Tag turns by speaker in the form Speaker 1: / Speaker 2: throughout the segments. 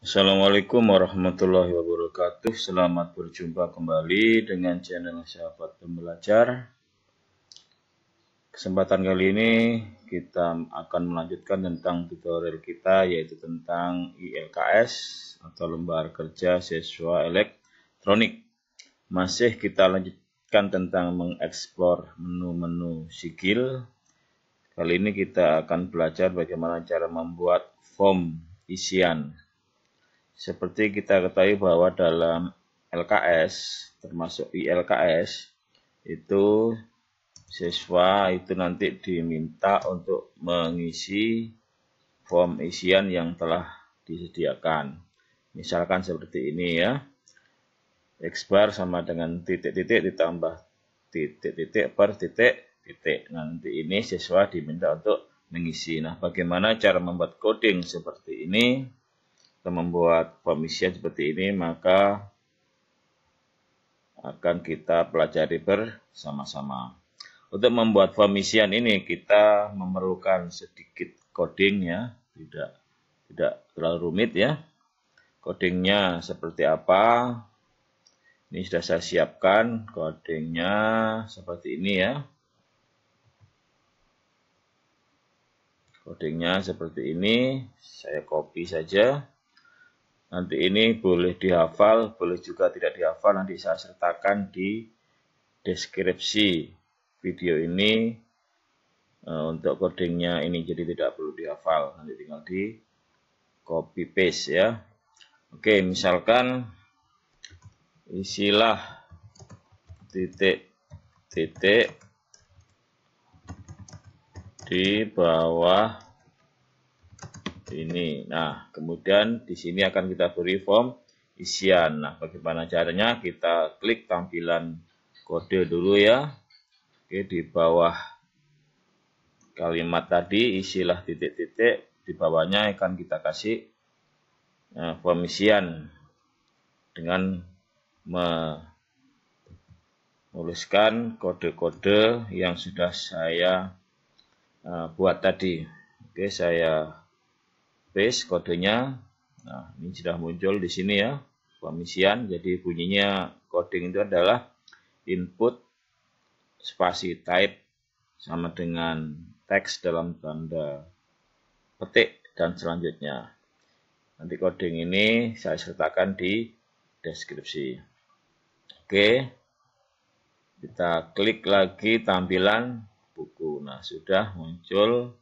Speaker 1: Assalamualaikum warahmatullahi wabarakatuh. Selamat berjumpa kembali dengan channel Sahabat Pembelajar. Kesempatan kali ini kita akan melanjutkan tentang tutorial kita yaitu tentang ILKS atau Lembar Kerja Siswa Elektronik. Masih kita lanjutkan tentang mengeksplor menu-menu sigil Kali ini kita akan belajar bagaimana cara membuat form isian seperti kita ketahui bahwa dalam LKS, termasuk ILKS, itu siswa itu nanti diminta untuk mengisi form isian yang telah disediakan. Misalkan seperti ini ya. X bar sama dengan titik-titik ditambah titik-titik per titik titik. Nanti ini siswa diminta untuk mengisi. Nah, bagaimana cara membuat coding seperti ini? kita membuat pemisian seperti ini maka akan kita pelajari bersama-sama. Untuk membuat pemisian ini kita memerlukan sedikit coding ya, tidak tidak terlalu rumit ya. Codingnya seperti apa? Ini sudah saya siapkan codingnya seperti ini ya. Codingnya seperti ini, saya copy saja. Nanti ini boleh dihafal, boleh juga tidak dihafal, nanti saya sertakan di deskripsi video ini eh, untuk codingnya ini jadi tidak perlu dihafal, nanti tinggal di copy paste ya. Oke, misalkan isilah titik titik di bawah ini. Nah, kemudian di sini akan kita beri form isian. Nah, bagaimana caranya? Kita klik tampilan kode dulu ya. Oke, di bawah kalimat tadi isilah titik-titik. Di bawahnya akan kita kasih nah, form isian dengan menuliskan kode-kode yang sudah saya uh, buat tadi. Oke, saya paste kodenya nah ini sudah muncul di sini ya pemisian. jadi bunyinya coding itu adalah input spasi type sama dengan teks dalam tanda petik dan selanjutnya nanti coding ini saya sertakan di deskripsi oke kita klik lagi tampilan buku nah sudah muncul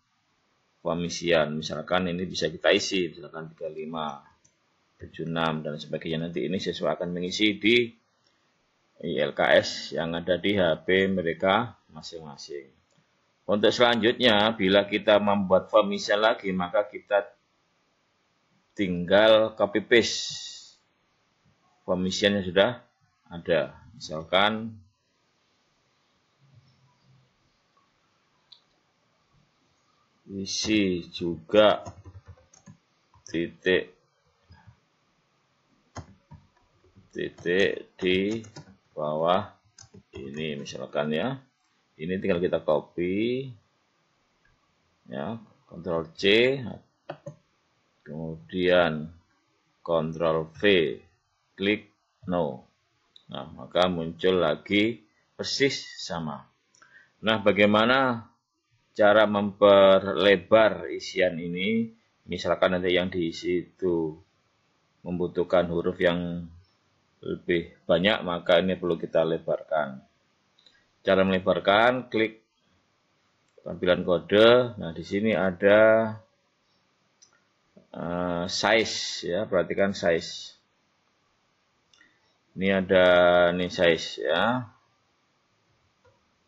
Speaker 1: Pemisian, Misalkan ini bisa kita isi, misalkan 35, 76 dan sebagainya. Nanti ini siswa akan mengisi di ILKS yang ada di HP mereka masing-masing. Untuk selanjutnya, bila kita membuat form lagi, maka kita tinggal copy paste form yang sudah ada. Misalkan isi juga titik titik di bawah ini misalkan ya ini tinggal kita copy ya Ctrl C kemudian Ctrl V klik no nah maka muncul lagi persis sama nah bagaimana cara memperlebar isian ini misalkan nanti yang diisi itu membutuhkan huruf yang lebih banyak maka ini perlu kita lebarkan cara melebarkan klik tampilan kode nah di sini ada uh, size ya perhatikan size ini ada ini size ya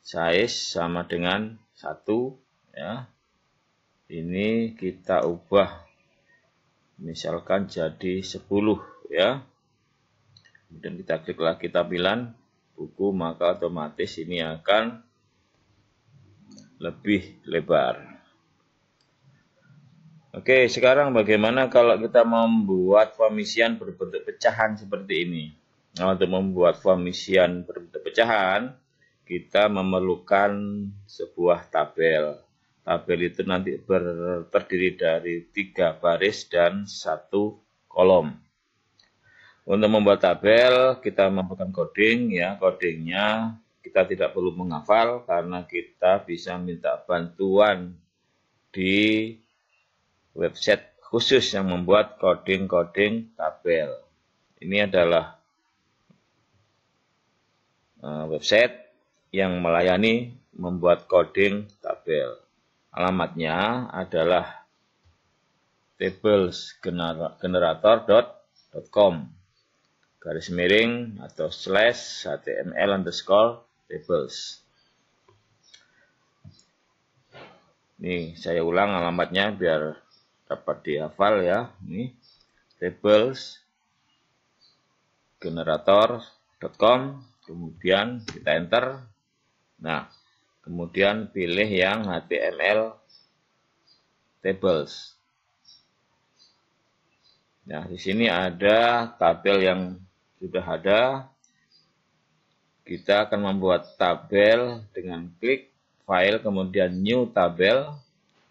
Speaker 1: size sama dengan satu ya ini kita ubah misalkan jadi 10 ya kemudian kita klik lagi tampilan buku maka otomatis ini akan lebih lebar Oke sekarang bagaimana kalau kita membuat formisian berbentuk pecahan seperti ini Nah, untuk membuat formisian berbentuk pecahan, kita memerlukan sebuah tabel. Tabel itu nanti ber, terdiri dari tiga baris dan satu kolom. Untuk membuat tabel, kita membutuhkan coding. ya Codingnya kita tidak perlu menghafal karena kita bisa minta bantuan di website khusus yang membuat coding-coding tabel. Ini adalah eh, website yang melayani membuat coding tabel. Alamatnya adalah tablesgenerator.com garis miring atau slash html underscore tables. ini saya ulang alamatnya biar dapat dihafal ya. Ini tables generator.com kemudian kita enter Nah, kemudian pilih yang HTML tables. Nah, di sini ada tabel yang sudah ada. Kita akan membuat tabel dengan klik file kemudian new tabel.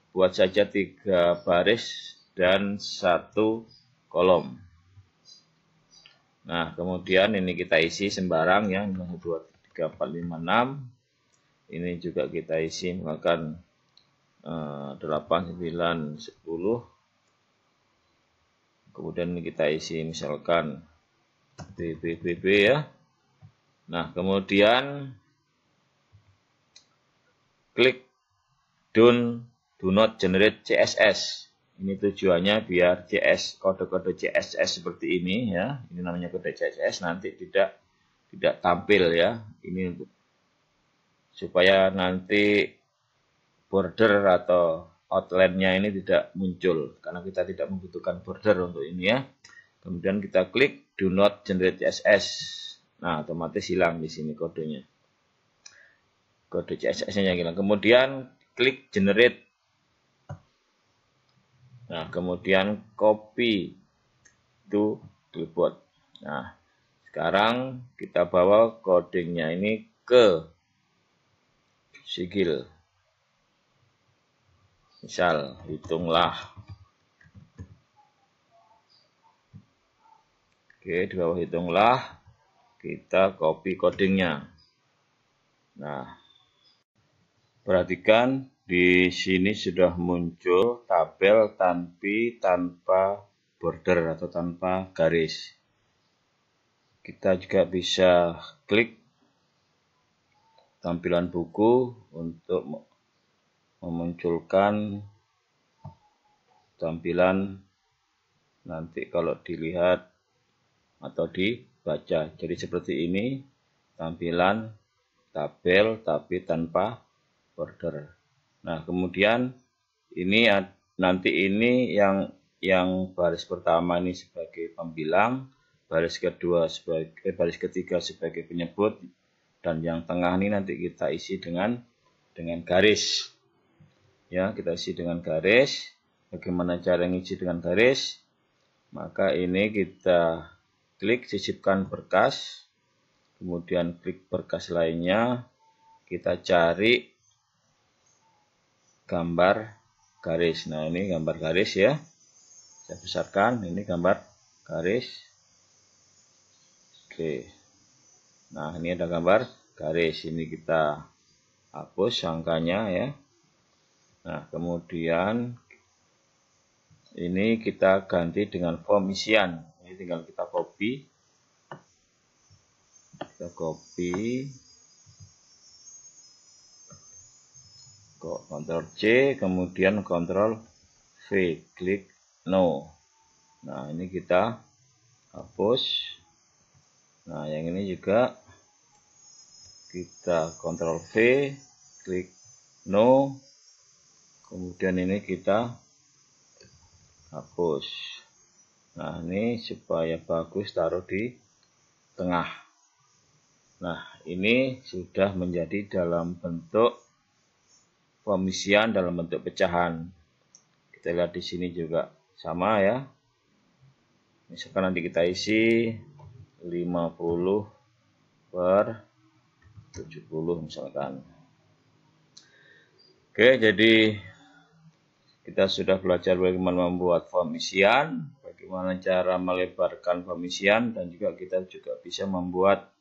Speaker 1: Buat saja tiga baris dan satu kolom. Nah, kemudian ini kita isi sembarang ya, 2, 3, 4, 5, 6, ini juga kita isi makan uh, 8, 9, 10 kemudian kita isi misalkan BBBB ya nah kemudian klik down do not generate CSS ini tujuannya biar CS kode-kode CSS seperti ini ya ini namanya kode CSS nanti tidak tidak tampil ya ini untuk supaya nanti border atau outline-nya ini tidak muncul karena kita tidak membutuhkan border untuk ini ya. Kemudian kita klik do not generate CSS. Nah, otomatis hilang di sini kodenya. Kode CSS-nya hilang. Kemudian klik generate. Nah, kemudian copy to clipboard. Nah, sekarang kita bawa codingnya ini ke sigil. Misal, hitunglah. Oke, di bawah hitunglah kita copy codingnya. Nah, perhatikan di sini sudah muncul tabel tanpi tanpa border atau tanpa garis. Kita juga bisa klik tampilan buku untuk memunculkan tampilan nanti kalau dilihat atau dibaca. Jadi seperti ini tampilan tabel tapi tanpa border. Nah, kemudian ini nanti ini yang yang baris pertama ini sebagai pembilang, baris kedua sebagai eh, baris ketiga sebagai penyebut, dan yang tengah ini nanti kita isi dengan dengan garis ya kita isi dengan garis bagaimana cara ngisi dengan garis maka ini kita klik sisipkan berkas kemudian klik berkas lainnya kita cari gambar garis nah ini gambar garis ya saya besarkan ini gambar garis oke Nah, ini ada gambar garis. Ini kita hapus angkanya ya. Nah, kemudian ini kita ganti dengan form isian. Ini tinggal kita copy. Kita copy. Ctrl C, kemudian Ctrl V, klik no. Nah, ini kita hapus. Nah, yang ini juga kita kontrol V, klik no. Kemudian ini kita hapus. Nah, ini supaya bagus taruh di tengah. Nah, ini sudah menjadi dalam bentuk pemisian dalam bentuk pecahan. Kita lihat di sini juga sama ya. Misalkan nanti kita isi 50 per 70 misalkan. Oke, jadi kita sudah belajar bagaimana membuat form isian, bagaimana cara melebarkan form isian, dan juga kita juga bisa membuat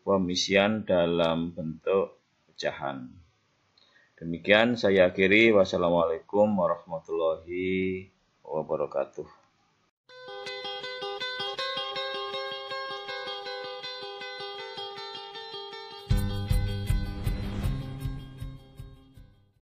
Speaker 1: form isian dalam bentuk pecahan. Demikian saya akhiri. Wassalamualaikum warahmatullahi wabarakatuh.